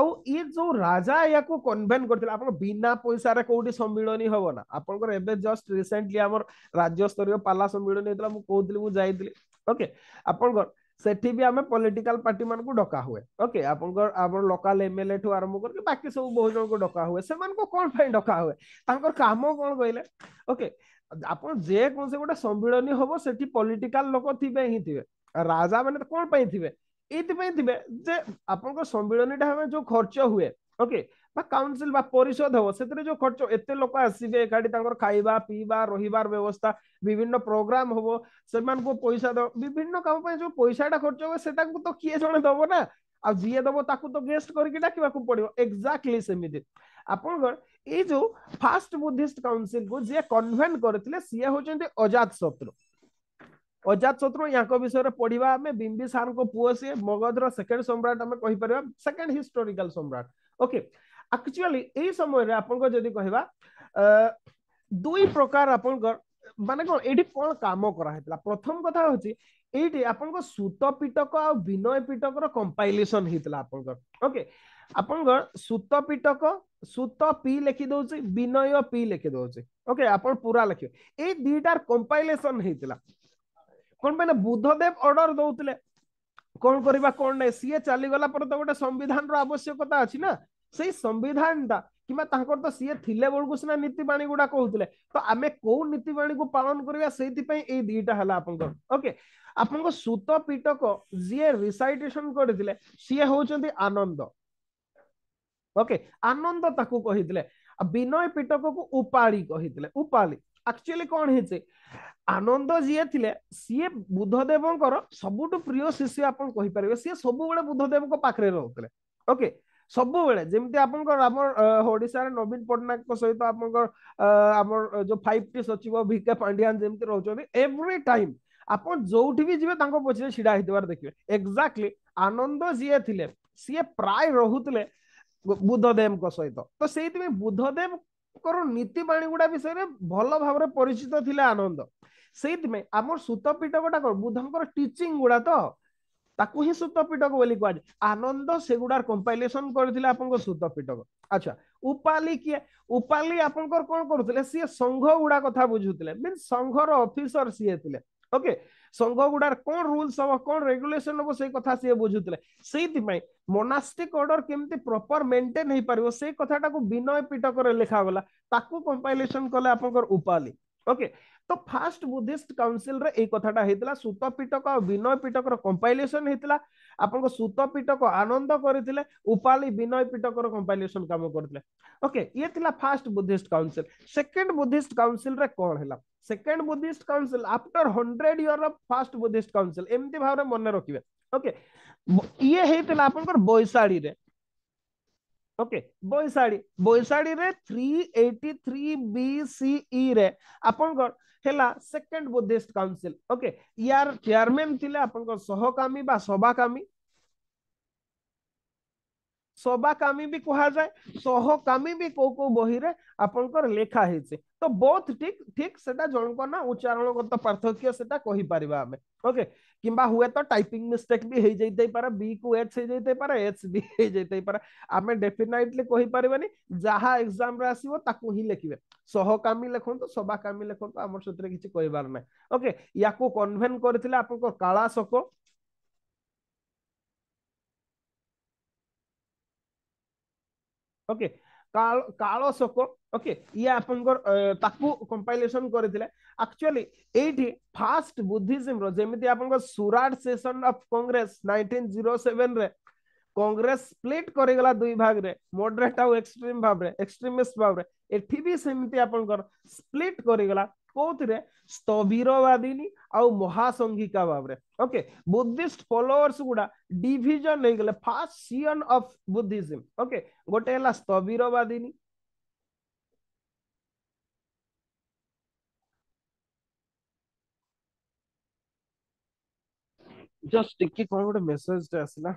ଆଉ ଇଏ ଯୋଉ ରାଜା ଏହାକୁ କନଭେନ୍ କରିଥିଲେ ଆପଣ ବିନା ପଇସାରେ କୋଉଠି ସମ୍ମିଳନୀ ହବ ନା ଆପଣଙ୍କର ଏବେ ଜଷ୍ଟ ରିସେଣ୍ଟଲି ଆମର ରାଜ୍ୟସ୍ତରୀୟ ପାଲା ସମ୍ମିଳନୀ ହେଇଥିଲା ମୁଁ କହୁଥିଲି ମୁଁ ଯାଇଥିଲି ଓକେ ଆପଣଙ୍କର ସେଠି ବି ଆମେ ପଲିଟିକାଲ ପାର୍ଟି ମାନଙ୍କୁ ଡକା ହୁଏ ଓକେ ଆପଣଙ୍କର ଆମର ଲୋକାଲ ଏମଏଲଏ ଠୁ ଆରମ୍ଭ କରିକି ବାକି ସବୁ ବହୁତ ଜଣଙ୍କୁ ଡକା ହୁଏ ସେମାନଙ୍କୁ କଣ ପାଇଁ ଡକା ହୁଏ ତାଙ୍କର କାମ କଣ କହିଲେ ଓକେ ଆପଣ ଯେକୌଣସି ଗୋଟେ ସମ୍ମିଳନୀ ହବ ସେଠି ପଲିଟିକାଲ ଲୋକ ଥିବେ ହିଁ ଥିବେ ରାଜା ମାନେ କଣ ପାଇଁ ଥିବେ ये जे जो खर्च हुए ओके काउनसिल परिषद हम से जो खर्च एत लोक आसवे एक खावा पीवा रहीबार व्यवस्था विभिन्न प्रोग्राम हम से पैसा विभिन्न काम जो पैसा खर्च हुए से तो किए जन दब ना आए दब ताक तो गेस्ट करके फास्ट बुद्धिस्ट काउनसिल को जी कन्भेन्ट करते सी हूँ अजात शत्रु ଅଜାତ ଶତ୍ରୁ ୟାଙ୍କ ବିଷୟରେ ପଢିବା ଆମେ ବିମ୍ବିସାରଙ୍କ ପୁଅ ସିଏ ମଗଧର ସେକେଣ୍ଡ ସମ୍ରାଟ ଆମେ କହିପାରିବା ସେକେଣ୍ଡ ହିଷ୍ଟୋରିକାଲ ସମ୍ରାଟ ଓକେ ଆକ୍ଚୁଆଲି ଏଇ ସମୟରେ ଆପଣଙ୍କ ଯଦି କହିବା ଦୁଇ ପ୍ରକାର ଆପଣଙ୍କର ମାନେ କଣ ଏଇଠି କଣ କାମ କରାହେଇଥିଲା ପ୍ରଥମ କଥା ହଉଛି ଏଇଠି ଆପଣଙ୍କ ସୂତ ପିଟକ ଆଉ ବିନୟ ପିଟକର କମ୍ପାଇଲେସନ ହେଇଥିଲା ଆପଣଙ୍କର ଓକେ ଆପଣଙ୍କର ସୂତ ପିଟକ ସୂତ ପି ଲେଖି ଦଉଛି ବିନୟ ପି ଲେଖି ଦଉଛି ଓକେ ଆପଣ ପୁରା ଲେଖିବେ ଏଇ ଦୁଇଟାର କମ୍ପାଇଲେସନ ହେଇଥିଲା କଣ ପାଇଁ ନା ବୁଦ୍ଧଦେବ ଅର୍ଡର ଦଉଥିଲେ କଣ କରିବା କଣ ନାହିଁ ସିଏ ଚାଲିଗଲା ପରେ ତ ଗୋଟେ ସମ୍ବିଧାନର ଆବଶ୍ୟକତା ଅଛି ନା ସେଇ ସମ୍ବିଧାନଟା କିମ୍ବା ତାଙ୍କର ତ ସିଏ ଥିଲେ ବେଳକୁ ସିନା ନୀତିବାଣୀ ଗୁଡା କହୁଥିଲେ ତ ଆମେ କୋଉ ନୀତିବାଣୀକୁ ପାଳନ କରିବା ସେଇଥିପାଇଁ ଏଇ ଦିଟା ହେଲା ଆପଣଙ୍କର ଓକେ ଆପଣଙ୍କ ସୁତ ପିଟକ ଯିଏ ରିସାଇଟେସନ କରିଥିଲେ ସିଏ ହଉଛନ୍ତି ଆନନ୍ଦ ଓକେ ଆନନ୍ଦ ତାକୁ କହିଥିଲେ ବିନୟ ପିଟକକୁ ଉପାଳି କହିଥିଲେ ଉପାଳି ଆକ୍ଚୁଆଲି କଣ ହେଇଛି ଆନନ୍ଦ ଯିଏ ଥିଲେ ସିଏ ବୁଦ୍ଧଦେବଙ୍କର ସବୁଠୁ ପ୍ରିୟ ଶିଷ୍ୟ ଆପଣ କହିପାରିବେ ସିଏ ସବୁବେଳେ ବୁଦ୍ଧଦେବଙ୍କ ପାଖରେ ରହୁଥିଲେ ଓକେ ସବୁବେଳେ ଯେମିତି ଆପଣଙ୍କର ଆମ ଓଡ଼ିଶାରେ ନବୀନ ପଟ୍ଟନାୟକଙ୍କ ସହିତ ଆପଣଙ୍କର ଆମର ଯୋଉ ଫାଇଭ ଟି ସଚିବ ଭିକେ ପାଣ୍ଡିଆନ ଯେମିତି ରହୁଛନ୍ତି ଏଭ୍ରି ଟାଇମ୍ ଆପଣ ଯୋଉଠି ବି ଯିବେ ତାଙ୍କ ପଛରେ ଛିଡା ହେଇଥିବାର ଦେଖିବେ ଏକ୍ଜାକ୍ଟଲି ଆନନ୍ଦ ଯିଏ ଥିଲେ ସିଏ ପ୍ରାୟ ରହୁଥିଲେ ବୁଦ୍ଧଦେବଙ୍କ ସହିତ ତ ସେଇଥିପାଇଁ ବୁଦ୍ଧଦେବଙ୍କର ନୀତିବାଣୀ ଗୁଡା ବିଷୟରେ ଭଲ ଭାବରେ ପରିଚିତ ଥିଲେ ଆନନ୍ଦ ସେଇଥିପାଇଁ ଆମର ସୁତପୀଠ କଣ ବୁଦ୍ଧଙ୍କର ଟିଚିଂ ଗୁଡା ତ ତାକୁ ହିଁ ସୁତପୀଠକ ବୋଲି କୁହାଯାଏ ଆନନ୍ଦ ସେଗୁଡାର କମ୍ପାଇଲେସନ କରିଥିଲେ ଆପଣଙ୍କ ସୁତପୀଠକ ଆଚ୍ଛା ଉପାଲି କିଏ ଉପାଲି ଆପଣଙ୍କର କଣ କରୁଥିଲେ ସିଏ ସଂଘ ଗୁଡା କଥା ବୁଝୁଥିଲେ ମିନ ସଂଘର ଅଫିସର ସିଏ ଥିଲେ ଓକେ ସଂଘ ଗୁଡାର କଣ ରୁଲ୍ସ ହବ କଣ ରେଗୁଲେସନ ହବ ସେଇ କଥା ସିଏ ବୁଝୁଥିଲେ ସେଇଥିପାଇଁ ମୋନାଷ୍ଟିକ ଅର୍ଡର କେମିତି ପ୍ରପର ମେଣ୍ଟେନ ହେଇପାରିବ ସେଇ କଥାଟାକୁ ବିନୟ ପିଟକରେ ଲେଖାଗଲା ତାକୁ କମ୍ପାଇଲେସନ କଲେ ଆପଣଙ୍କର ଉପାଲି ଓକେ ତ ଫାଷ୍ଟ ବୁଦ୍ଧିଷ୍ଟ କାଉନସିଲର ଏଇ କଥାଟା ହେଇଥିଲା ସୂତ ଆଉ ବିନୟ ପିଟକର କମ୍ପାଇଲେସନ ହେଇଥିଲା ଆପଣଙ୍କ ସୂତ ଆନନ୍ଦ କରିଥିଲେ ଉପାଲି ବିନୟ ପିଟକର କମ୍ପାଇଲେସନ କାମ କରିଥିଲେ ଓକେ ଇଏ ଥିଲା first Buddhist council second Buddhist କାଉନସିଲରେ କ'ଣ ହେଲା second Buddhist council after hundred year of first Buddhist council ଏମିତି ଭାବରେ ମନେ ରଖିବେ ଓକେ ଇଏ ହେଇଥିଲା ଆପଣଙ୍କର ବୈଶାଳୀରେ ଓକେ ବୈଶାଳୀ ବୈଶାଳୀରେ three eighty three B C E ରେ ଆପଣଙ୍କର ହେଲା ସେକେଣ୍ଡ ବୁଦ୍ଧିଷ୍ଟ କାଉନସିଲ ଓକେ ୟାର ଚେୟାରମ୍ୟାନ ଥିଲେ ଆପଣଙ୍କ ସହକାମୀ ବା ସଭାକାମୀ ସଭାକାମୀ ବି କୁହାଯାଏ ସହକାମୀ ବି କୋଉ କୋଉ ବହିରେ ଆପଣଙ୍କର ଲେଖା ହେଇଛି ତ ବୋଥ ଠିକ ଠିକ ସେଟା ଜଣଙ୍କ ନା ଉଚ୍ଚାରଣଗତ ପାର୍ଥକ୍ୟ ସେଟା କହିପାରିବା ଆମେ ଓକେ କିମ୍ବା ହୁଏତ ଟାଇପିଂ ମିଷ୍ଟେକ୍ ବି ହେଇଯାଇଥାଇପାରେ ବି କୁ ଏଚ୍ ହେଇଯାଇଥାଇପାରେ ଏଚ୍ ବି ହେଇଯାଇଥାଇପାରେ ଆମେ ଡେଫିନାଇଟଲି କହିପାରିବାନି ଯାହା ଏକ୍ସାମ୍ରେ ଆସିବ ତାକୁ ହିଁ ଲେଖିବେ ସହକାମୀ ଲେଖନ୍ତୁ ସଭାକାମୀ ଲେଖନ୍ତୁ ଆମର ସେଥିରେ କିଛି କହିବାର ନାହିଁ ଓକେ ୟାକୁ କନଭେନ୍ କରିଥିଲେ ଆପଣଙ୍କ କାଳାଶକ ଓକେ okay. काल काल शोक ओके ये आपनकर ताकू compilation actually first Buddhism Surat session of Congress 1907 रे कांग्रेस स्प्लिट करे दुई भाग रे मॉडरेट एक्सट्रीम भाव रे एक्सट्रीमिस्ट भाव रे एठी भी स्प्लिट करे गला କୋଉଥିରେ ସ୍ଥବିରବାଦିନୀ ଆଉ ମହାସଂଘିକା ଭାବରେ ଓକେ ବୁଦ୍ଧିଷ୍ଟ ଫଲୋଅର୍ସ ଗୁଡା ଡିଭିଜନ ହେଇଗଲେ ଫାର୍ଷ୍ଟ ସିଅନ ଅଫ ବୁଦ୍ଧିଜିମ ଓକେ ଗୋଟେ ହେଲା ସ୍ଥବିରବାଦିନୀ ଜଷ୍ଟ ଟିକେ କଣ ଗୋଟେ ମେସେଜଟେ ଆସିଲା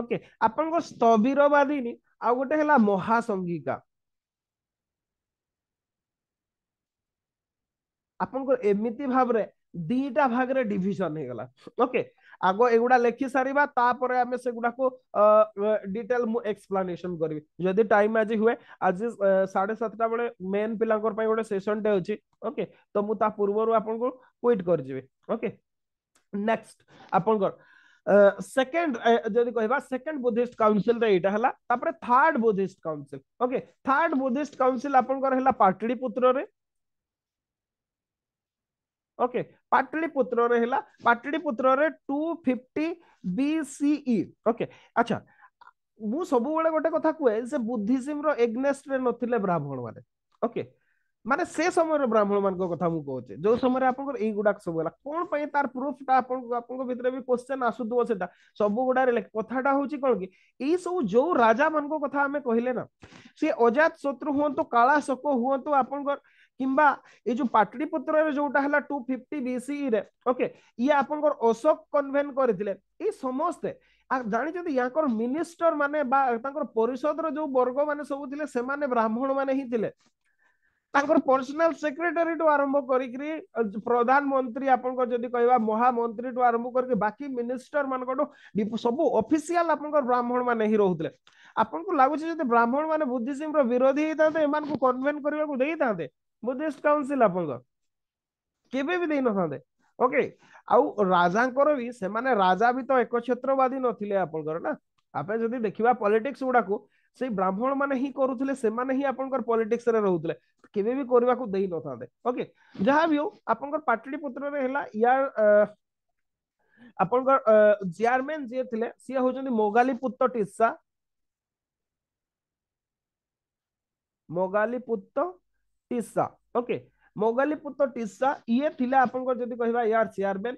ओके आपन को स्थबीरवादी आ गोटे महासंगिका आपन दीटा भाग रे डिविजन ओके आगो एगुडा लेखि सारीबा तापर आमे से गुडा को डिटेल मु एक्सप्लेनेशन करबी जदी टाइम आजि हुए आज 7:30 टा बेले मेन पिलांकर पई गोटे सेशन टे होची ओके तो मु ता पूर्वरु आपन को क्विट कर जेबे ओके नेक्स्ट आपन को ସେକେଣ୍ଡ ଯଦି କହିବା ସେକେଣ୍ଡ ବୁଦ୍ଧିଷ୍ଟ କାଉନସିଲର ଏଇଟା ହେଲା ତାପରେ third Buddhist council okay third Buddhist council ଆପଣଙ୍କର ହେଲା ପାଟଳିପୁତ୍ରରେ ଓକେ ପାଟଳିପୁତ୍ରରେ ହେଲା ପାଟଳିପୁତ୍ରରେ ଟୁ ଫିଫ୍ଟି ବିସିଇ ଓକେ ଆଚ୍ଛା ମୁଁ ସବୁବେଳେ ଗୋଟେ କଥା କୁହେ ଯେ ବୁଦ୍ଧିଜିମର ଏଗ୍ନେଷ୍ଟରେ ନଥିଲେ ବ୍ରାହ୍ମଣ ମାନେ ଓକେ माने से समय ब्राह्मण मान को कथा मु जो समय आपन सब होला तार प्रूफ ता भी क्वेश्चन आसु सब गुडा रे कथाटा होची कोन की सब जो राजा मान को कथा कहले ना से अजात शत्रु हो तो काला शक हो तो आपन को जो पाटली पुत्र e रे जोटा हला 250 बीसी ओके ये आपन अशोक कन्भेन कर ए समस्त मिनिस्टर माने बा परिषद रो जो वर्ग माने सब थिले से ब्राह्मण मान ही थिले पर्सनल सेक्रेटरी टू आरंभ कर प्रधानमंत्री आप कह महामंत्री टू आरंभ कर बाकी मिनिस्टर मान सब अफिसीयल आप ब्राह्मण मान ही रोते आपन लगुच ब्राह्मण मान बुद्धि रोधी होता कनभे करने बुद्धिस्ट काउनसिल आप न था ओके आउ राजा भी से माने राजा भी तो एक छत्रवादी ना आप जब देखा पॉलीटिक्स गुडा को ब्राह्मण मान ही करूं से पॉलीटिक्स रोते केबे भी करबा को ओके जहां भी हो आपनकर पाटली पुत्र रे हला यार आपनकर जियरमेन मोगाली पुत्र टीसा मोगाली पुत्र टीसा ओके मोगाली पुत्र टीसा ये थिले आपनकर जदी कहबा यार चेयरमैन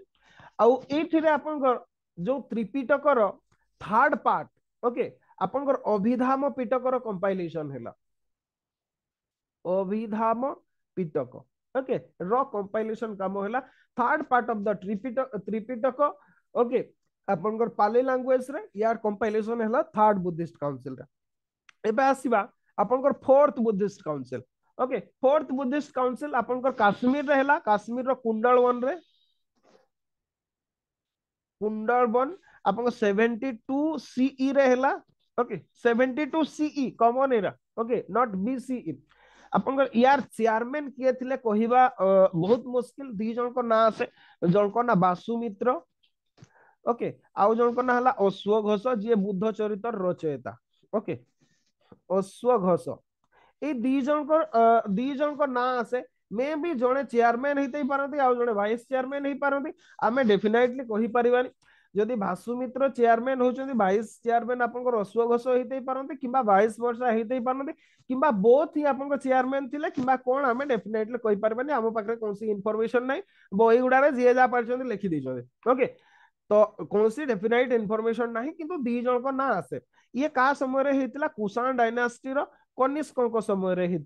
आ एथिरे आपनकर जो पार्ट ओके आपनकर अभिधाम पिटकर कंपाइलेशन हला अभिधाम पिटक ओके र कंपाइलेशन काम होला third part of the Tripitaka okay आपनकर पाली लैंग्वेज रे यार कंपाइलेशन होला थर्ड बुद्धिस्ट काउंसिल रे एबे आसीबा आपनकर fourth Buddhist council okay fourth Buddhist council आपनकर काश्मीर रे होला काश्मीर रो कुंडल वन रे कुंडल वन आपन 72 सीई रे होला okay 72 CE common era okay not BCE chairman किए थे कह बहुत मुस्किल दि जन ना आसे जन ना बासु मित्र ओके आउ जन ना है अश्व घोष जी बुद्ध चरित्र रचयता ओके अश्व घोष ये दि जन दि जन ना आसे मे भी जो चेयरमैन पारती आज जो वाइस चेयरमैन हो पारती आम डेफिनेटली पार्टी जदि भाषुमित्र चेयरमैन होती भाइस चेयरमैन आप रसुव घस होते कि भाइस वर्षा होते पारे कि बोथ ही आप चेयरमैन थे कि कौन आम डेफनेटली कही पार्बानी आम पाखे कौन इनफर्मेसन ना बही गुड़ा जी जहाँ पार्टी लिखिद ओके तो कौन डेफिनेट इनफर्मेसन ना कि दिज ना आसे ये क्या समय कुषाण डायनास्टर कनिष्क समय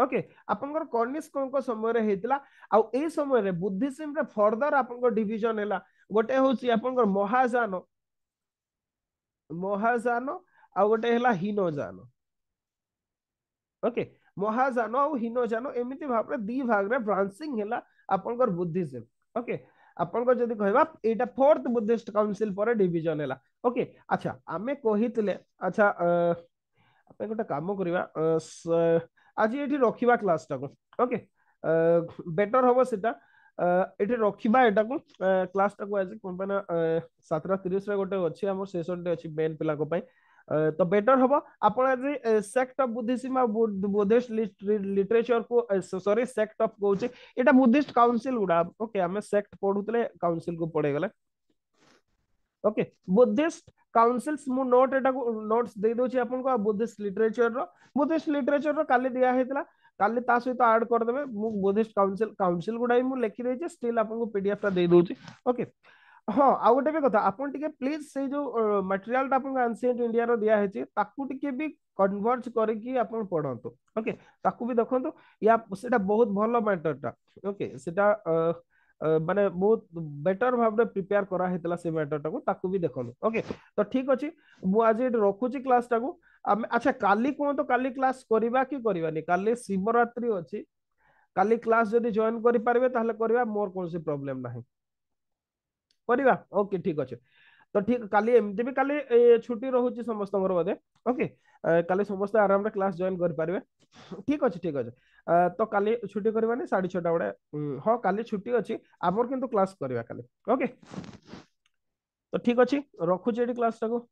ओके okay, कनिष्क समय आई समय बुद्धिसीम फर्दर आपजन है ଗୋଟେ ହଉଛି ଆପଣଙ୍କର ମହାଯାନ ମହାଯାନ ଆଉ ଗୋଟେ ହେଲା ହୀନଯାନ ଓକେ ମହାଯାନ ଆଉ ହୀନଯାନ ଏମିତି ଭାବରେ ଦି ଭାଗରେ ବ୍ରାଞ୍ଚିଂ ହେଲା ଆପଣଙ୍କର ବୁଦ୍ଧିଜିମ୍ ଓକେ ଆପଣଙ୍କର ଯଦି କହିବା ଏଇଟା ଫୋର୍ଥ ବୁଦ୍ଧିଷ୍ଟ କାଉନସିଲ ପରେ ଡିଭିଜନ ହେଲା ଓକେ ଆଚ୍ଛା ଆମେ କହିଥିଲେ ଆଚ୍ଛା ଆମେ ଗୋଟେ କାମ କରିବା ଆଜି ଏଠି ରଖିବା କ୍ଲାସଟାକୁ ଓକେ ବେଟର ହବ ସେଟା ଏଠି ରଖିବା ଏଟାକୁ କ୍ଲାସଟାକୁ ଆଜି କଣ ପାଇଁ ନା ସାତଟା ତିରିଶରେ ଗୋଟେ ଅଛି ଆମର ସେସନଟେ ଅଛି ମେନ୍ ପିଲାଙ୍କ ପାଇଁ ତ ବେଟର ହବ ଆପଣ ଆଜି ସେକ୍ଟ ଅଫ ବୁଦ୍ଧିଜିମ୍ ଆଉ ବୁଦ୍ଧିଷ୍ଟ ଲିଟରେଚରକୁ ସରି ସେକ୍ଟ ଅଫ୍ କହୁଛି ଏଇଟା ବୁଦ୍ଧିଷ୍ଟ କାଉନସିଲ ଗୁଡା ଓକେ ଆମେ ସେକ୍ଟ ପଢୁଥିଲେ କାଉନସିଲକୁ ପଢେଇଗଲେ ଓକେ ବୁଦ୍ଧିଷ୍ଟ କାଉନସିଲ୍ସ ମୁଁ ନୋଟ୍ এটা নোটস ଦେଇଦେଉଛି দউছি আপনকো Buddhist literature Buddhist Buddhist literature র কালি দিয়া কালি তা সহিত আড করেদেবে মু বুদ্ধিষ্ট কাউন্সিল কাউন্সিল গুড়াই মু লেখি দেইছি স্টিল আপনাকে পিডিএফ টা দেই দউছি ওকে ହଁ ଆଉ ଗୋଟେ ବି କଥା ଆପଣ ଟିକେ ପ୍ଲିଜ ସେଇ ଯୋଉ ମଟେରିଆଲଟା ଆପଣଙ୍କୁ ଆନ୍ସିଏଣ୍ଟ ଇଣ୍ଡିଆର ଦିଆହେଇଛି ତାକୁ ଟିକେ ବି କନଭର୍ଜ କରିକି ଆପଣ ପଢନ୍ତୁ ଓକେ ତାକୁ ବି ଦେଖନ୍ତୁ ୟା ସେଟା ବହୁତ ଭଲ ମ୍ୟାଟରଟା ଓକେ ସେଟା ମାନେ ବହୁତ ବେଟର ଭାବରେ ପ୍ରିପେୟାର କରାହେଇଥିଲା ସେ ମ୍ୟାଟରଟାକୁ ତାକୁ ବି ଦେଖନ୍ତୁ ଓକେ ତ ଠିକ ଅଛି ମୁଁ ଆଜି ଏଠି ରଖୁଛି କ୍ଲାସଟାକୁ ଆମେ ଆଚ୍ଛା କାଲି କୁହନ୍ତୁ କାଲି କ୍ଲାସ କରିବା କି କରିବାନି କାଲି ଶିବରାତ୍ରି ଅଛି କାଲି କ୍ଲାସ ଯଦି ଜଏନ୍ କରିପାରିବେ ତାହେଲେ କରିବା ମୋର କୌଣସି ପ୍ରୋବ୍ଲେମ ନାହିଁ କରିବା ଓକେ ଠିକ ଅଛି ତ ଠିକ କାଲି ଏମିତି ବି କାଲି ଛୁଟି ରହୁଛି ସମସ୍ତଙ୍କର ବୋଧେ ଓକେ କାଲି ସମସ୍ତେ ଆରାମରେ କ୍ଲାସ ଜଏନ୍ କରିପାରିବେ ଠିକ ଅଛି ଠିକ ଅଛି ତ କାଲି ଛୁଟି କରିବାନି ସାଢେ ଛଅଟା ବେଳେ ହଁ କାଲି ଛୁଟି ଅଛି ଆମର କିନ୍ତୁ କ୍ଲାସ କରିବା କାଲି ଓକେ ତ ଠିକ ଅଛି ରଖୁଛି ଏଠି କ୍ଲାସଟାକୁ